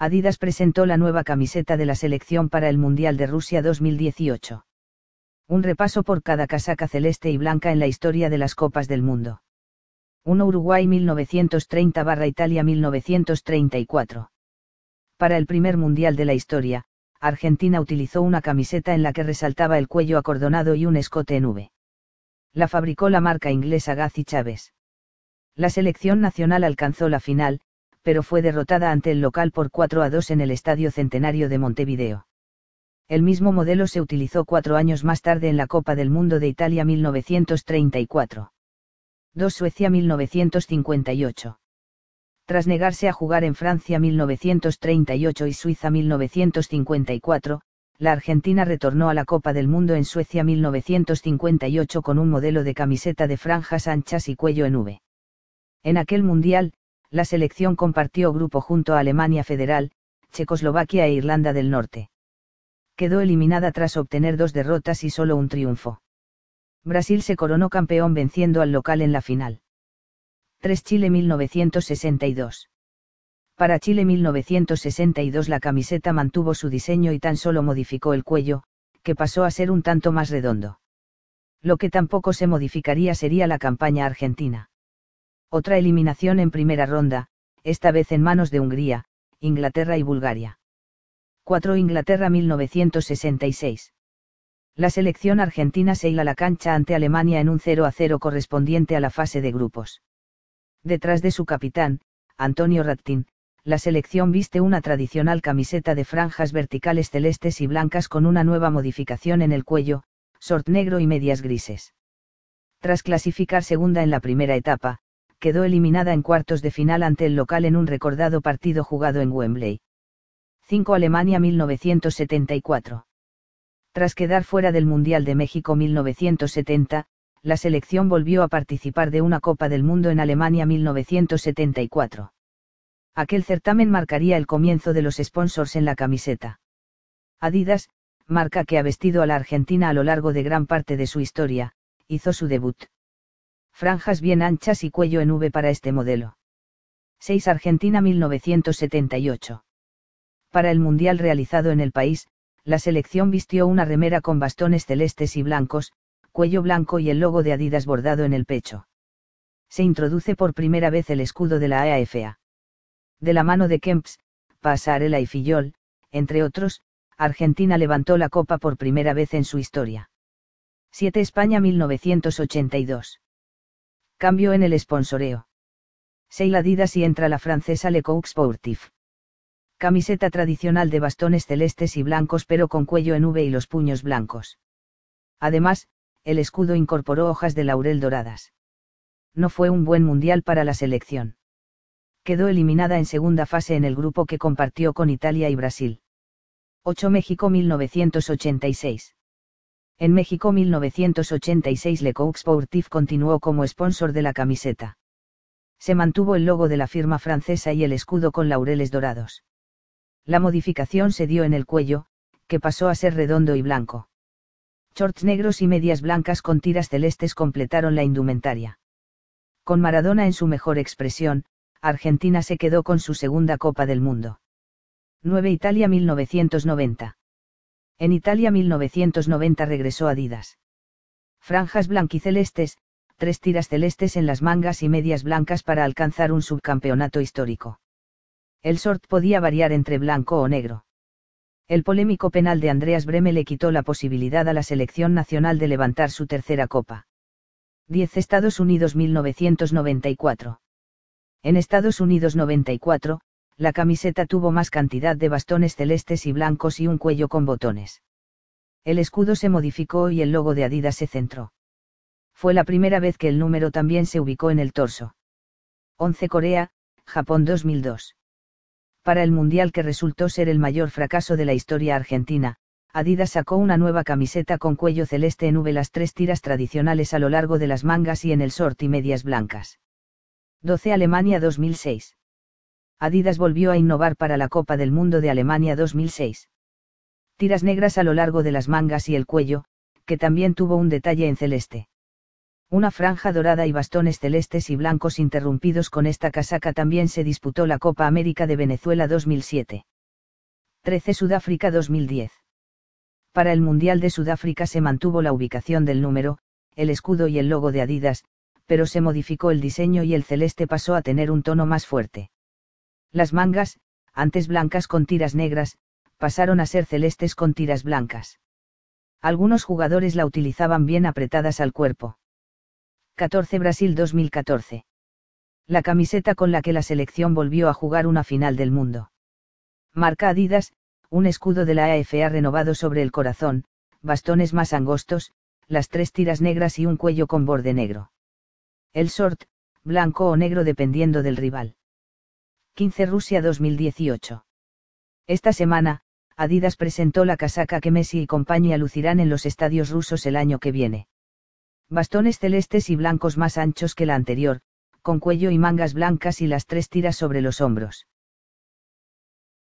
Adidas presentó la nueva camiseta de la selección para el Mundial de Rusia 2018. Un repaso por cada casaca celeste y blanca en la historia de las Copas del Mundo. 1 Uruguay 1930 Italia 1934. Para el primer Mundial de la historia, Argentina utilizó una camiseta en la que resaltaba el cuello acordonado y un escote en V. La fabricó la marca inglesa Gazi Chávez. La selección nacional alcanzó la final, pero fue derrotada ante el local por 4 a 2 en el Estadio Centenario de Montevideo. El mismo modelo se utilizó cuatro años más tarde en la Copa del Mundo de Italia 1934. 2 Suecia 1958. Tras negarse a jugar en Francia 1938 y Suiza 1954, la Argentina retornó a la Copa del Mundo en Suecia 1958 con un modelo de camiseta de franjas anchas y cuello en V. En aquel mundial, la selección compartió grupo junto a Alemania Federal, Checoslovaquia e Irlanda del Norte. Quedó eliminada tras obtener dos derrotas y solo un triunfo. Brasil se coronó campeón venciendo al local en la final. 3 Chile 1962. Para Chile 1962 la camiseta mantuvo su diseño y tan solo modificó el cuello, que pasó a ser un tanto más redondo. Lo que tampoco se modificaría sería la campaña argentina. Otra eliminación en primera ronda, esta vez en manos de Hungría, Inglaterra y Bulgaria. 4 Inglaterra 1966. La selección argentina se hila la cancha ante Alemania en un 0 a 0 correspondiente a la fase de grupos. Detrás de su capitán, Antonio Rattin, la selección viste una tradicional camiseta de franjas verticales celestes y blancas con una nueva modificación en el cuello, short negro y medias grises. Tras clasificar segunda en la primera etapa, quedó eliminada en cuartos de final ante el local en un recordado partido jugado en Wembley. 5 Alemania 1974. Tras quedar fuera del Mundial de México 1970, la selección volvió a participar de una Copa del Mundo en Alemania 1974. Aquel certamen marcaría el comienzo de los sponsors en la camiseta. Adidas, marca que ha vestido a la Argentina a lo largo de gran parte de su historia, hizo su debut franjas bien anchas y cuello en V para este modelo. 6 Argentina 1978. Para el Mundial realizado en el país, la selección vistió una remera con bastones celestes y blancos, cuello blanco y el logo de Adidas bordado en el pecho. Se introduce por primera vez el escudo de la AFA. De la mano de Kemps, Pasarela y Fillol, entre otros, Argentina levantó la copa por primera vez en su historia. 7 España 1982. Cambio en el esponsoreo. Seil Adidas y entra la francesa Le Coq Sportif. Camiseta tradicional de bastones celestes y blancos pero con cuello en V y los puños blancos. Además, el escudo incorporó hojas de laurel doradas. No fue un buen mundial para la selección. Quedó eliminada en segunda fase en el grupo que compartió con Italia y Brasil. 8 México 1986. En México 1986 Le Coq Sportif continuó como sponsor de la camiseta. Se mantuvo el logo de la firma francesa y el escudo con laureles dorados. La modificación se dio en el cuello, que pasó a ser redondo y blanco. Shorts negros y medias blancas con tiras celestes completaron la indumentaria. Con Maradona en su mejor expresión, Argentina se quedó con su segunda Copa del Mundo. 9 Italia 1990. En Italia 1990 regresó Adidas. Franjas blanquicelestes, tres tiras celestes en las mangas y medias blancas para alcanzar un subcampeonato histórico. El short podía variar entre blanco o negro. El polémico penal de Andreas Breme le quitó la posibilidad a la selección nacional de levantar su tercera copa. 10 Estados Unidos 1994. En Estados Unidos 94, la camiseta tuvo más cantidad de bastones celestes y blancos y un cuello con botones. El escudo se modificó y el logo de Adidas se centró. Fue la primera vez que el número también se ubicó en el torso. 11 Corea, Japón 2002. Para el Mundial que resultó ser el mayor fracaso de la historia argentina, Adidas sacó una nueva camiseta con cuello celeste en V las tres tiras tradicionales a lo largo de las mangas y en el short y medias blancas. 12 Alemania 2006. Adidas volvió a innovar para la Copa del Mundo de Alemania 2006. Tiras negras a lo largo de las mangas y el cuello, que también tuvo un detalle en celeste. Una franja dorada y bastones celestes y blancos interrumpidos con esta casaca también se disputó la Copa América de Venezuela 2007. 13 Sudáfrica 2010. Para el Mundial de Sudáfrica se mantuvo la ubicación del número, el escudo y el logo de Adidas, pero se modificó el diseño y el celeste pasó a tener un tono más fuerte. Las mangas, antes blancas con tiras negras, pasaron a ser celestes con tiras blancas. Algunos jugadores la utilizaban bien apretadas al cuerpo. 14 Brasil 2014. La camiseta con la que la selección volvió a jugar una final del mundo. Marca Adidas, un escudo de la AFA renovado sobre el corazón, bastones más angostos, las tres tiras negras y un cuello con borde negro. El short, blanco o negro dependiendo del rival. 15 Rusia 2018. Esta semana, Adidas presentó la casaca que Messi y compañía lucirán en los estadios rusos el año que viene. Bastones celestes y blancos más anchos que la anterior, con cuello y mangas blancas y las tres tiras sobre los hombros.